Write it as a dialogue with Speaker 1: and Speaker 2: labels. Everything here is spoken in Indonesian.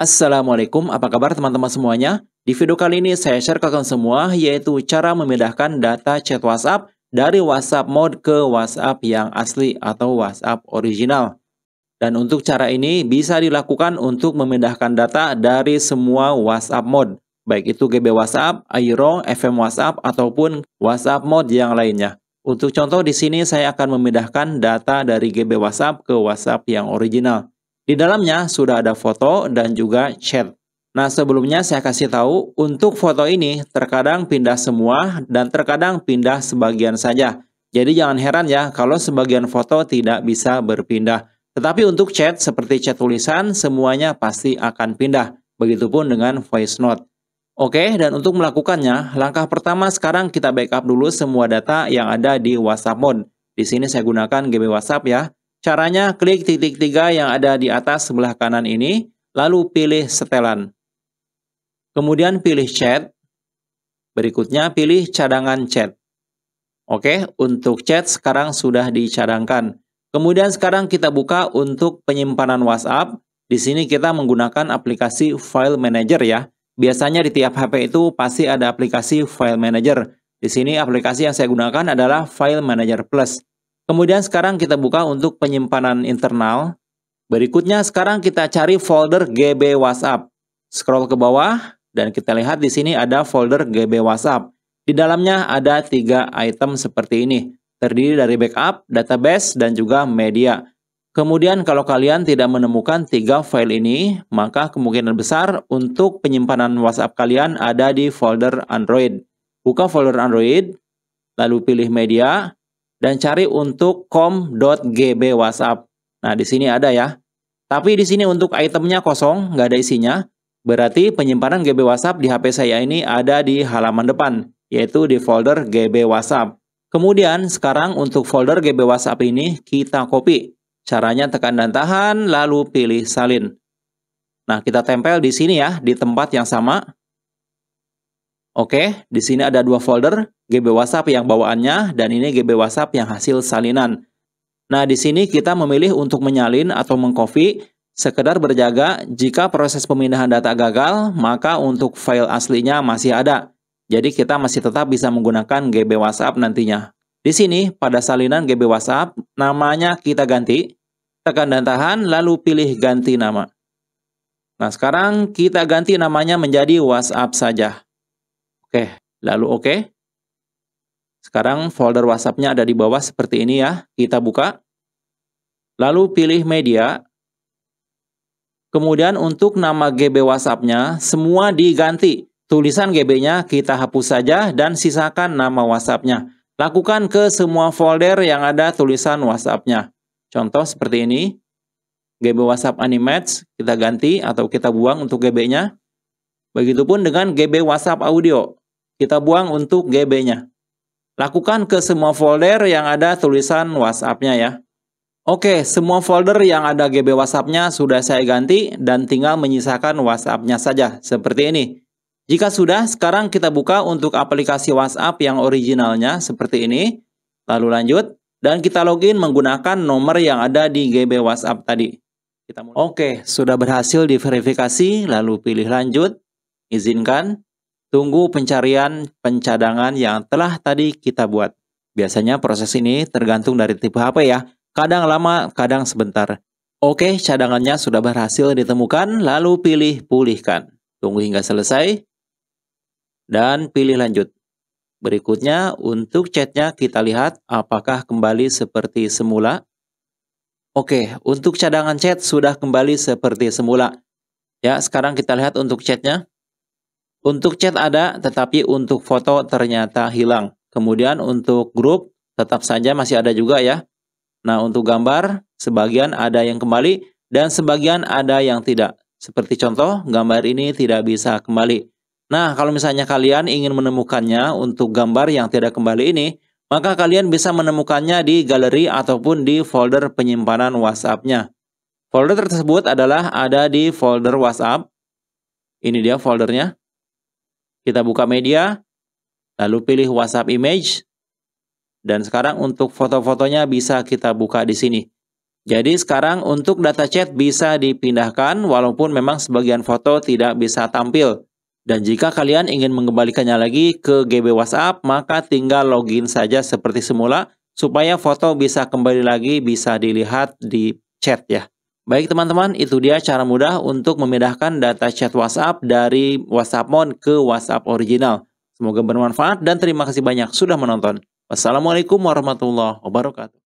Speaker 1: Assalamualaikum, apa kabar teman-teman semuanya? Di video kali ini saya share ke kalian semua yaitu cara memindahkan data chat WhatsApp dari WhatsApp mode ke WhatsApp yang asli atau WhatsApp original. Dan untuk cara ini bisa dilakukan untuk memindahkan data dari semua WhatsApp mode, baik itu GB WhatsApp, Airo, FM WhatsApp, ataupun WhatsApp mode yang lainnya. Untuk contoh di sini saya akan memindahkan data dari GB WhatsApp ke WhatsApp yang original. Di dalamnya sudah ada foto dan juga chat. Nah, sebelumnya saya kasih tahu, untuk foto ini terkadang pindah semua dan terkadang pindah sebagian saja. Jadi jangan heran ya kalau sebagian foto tidak bisa berpindah. Tetapi untuk chat seperti chat tulisan semuanya pasti akan pindah. Begitupun dengan voice note. Oke, dan untuk melakukannya, langkah pertama sekarang kita backup dulu semua data yang ada di WhatsApp mode. Di sini saya gunakan GB WhatsApp ya. Caranya klik titik tiga yang ada di atas sebelah kanan ini, lalu pilih setelan. Kemudian pilih chat. Berikutnya pilih cadangan chat. Oke, untuk chat sekarang sudah dicadangkan. Kemudian sekarang kita buka untuk penyimpanan WhatsApp. Di sini kita menggunakan aplikasi File Manager ya. Biasanya di tiap HP itu pasti ada aplikasi File Manager. Di sini aplikasi yang saya gunakan adalah File Manager Plus. Kemudian sekarang kita buka untuk penyimpanan internal. Berikutnya sekarang kita cari folder GB WhatsApp. Scroll ke bawah dan kita lihat di sini ada folder GB WhatsApp. Di dalamnya ada tiga item seperti ini. Terdiri dari backup, database, dan juga media. Kemudian kalau kalian tidak menemukan tiga file ini, maka kemungkinan besar untuk penyimpanan WhatsApp kalian ada di folder Android. Buka folder Android, lalu pilih media, dan cari untuk com.gb WhatsApp. Nah, di sini ada ya. Tapi di sini untuk itemnya kosong, nggak ada isinya. Berarti penyimpanan GB WhatsApp di HP saya ini ada di halaman depan, yaitu di folder GB WhatsApp. Kemudian sekarang untuk folder GB WhatsApp ini kita copy. Caranya tekan dan tahan, lalu pilih salin. Nah, kita tempel di sini ya, di tempat yang sama. Oke, di sini ada dua folder. GB WhatsApp yang bawaannya, dan ini GB WhatsApp yang hasil salinan. Nah, di sini kita memilih untuk menyalin atau mengcopy sekedar berjaga jika proses pemindahan data gagal, maka untuk file aslinya masih ada. Jadi kita masih tetap bisa menggunakan GB WhatsApp nantinya. Di sini, pada salinan GB WhatsApp, namanya kita ganti. Tekan dan tahan, lalu pilih ganti nama. Nah, sekarang kita ganti namanya menjadi WhatsApp saja. Oke, lalu oke. Okay. Sekarang folder WhatsApp-nya ada di bawah seperti ini ya. Kita buka. Lalu pilih media. Kemudian untuk nama GB WhatsApp-nya semua diganti. Tulisan GB-nya kita hapus saja dan sisakan nama WhatsApp-nya. Lakukan ke semua folder yang ada tulisan WhatsApp-nya. Contoh seperti ini. GB WhatsApp Animates kita ganti atau kita buang untuk GB-nya. Begitupun dengan GB WhatsApp Audio. Kita buang untuk GB-nya. Lakukan ke semua folder yang ada tulisan WhatsApp-nya ya. Oke, semua folder yang ada GB WhatsApp-nya sudah saya ganti dan tinggal menyisakan WhatsApp-nya saja, seperti ini. Jika sudah, sekarang kita buka untuk aplikasi WhatsApp yang originalnya seperti ini. Lalu lanjut, dan kita login menggunakan nomor yang ada di GB WhatsApp tadi. Kita Oke, sudah berhasil diverifikasi, lalu pilih lanjut, izinkan, Tunggu pencarian pencadangan yang telah tadi kita buat. Biasanya proses ini tergantung dari tipe HP ya, kadang lama, kadang sebentar. Oke, cadangannya sudah berhasil ditemukan, lalu pilih pulihkan. Tunggu hingga selesai, dan pilih lanjut. Berikutnya, untuk chatnya kita lihat apakah kembali seperti semula. Oke, untuk cadangan chat sudah kembali seperti semula. Ya, sekarang kita lihat untuk chatnya. Untuk chat ada, tetapi untuk foto ternyata hilang. Kemudian untuk grup tetap saja masih ada juga ya. Nah, untuk gambar sebagian ada yang kembali dan sebagian ada yang tidak. Seperti contoh, gambar ini tidak bisa kembali. Nah, kalau misalnya kalian ingin menemukannya untuk gambar yang tidak kembali ini, maka kalian bisa menemukannya di galeri ataupun di folder penyimpanan WhatsApp-nya. Folder tersebut adalah ada di folder WhatsApp. Ini dia foldernya. Kita buka media, lalu pilih WhatsApp image. Dan sekarang untuk foto-fotonya bisa kita buka di sini. Jadi sekarang untuk data chat bisa dipindahkan walaupun memang sebagian foto tidak bisa tampil. Dan jika kalian ingin mengembalikannya lagi ke GB WhatsApp, maka tinggal login saja seperti semula supaya foto bisa kembali lagi bisa dilihat di chat ya. Baik teman-teman, itu dia cara mudah untuk memindahkan data chat WhatsApp dari WhatsApp Mon ke WhatsApp original. Semoga bermanfaat dan terima kasih banyak sudah menonton. Wassalamualaikum warahmatullahi wabarakatuh.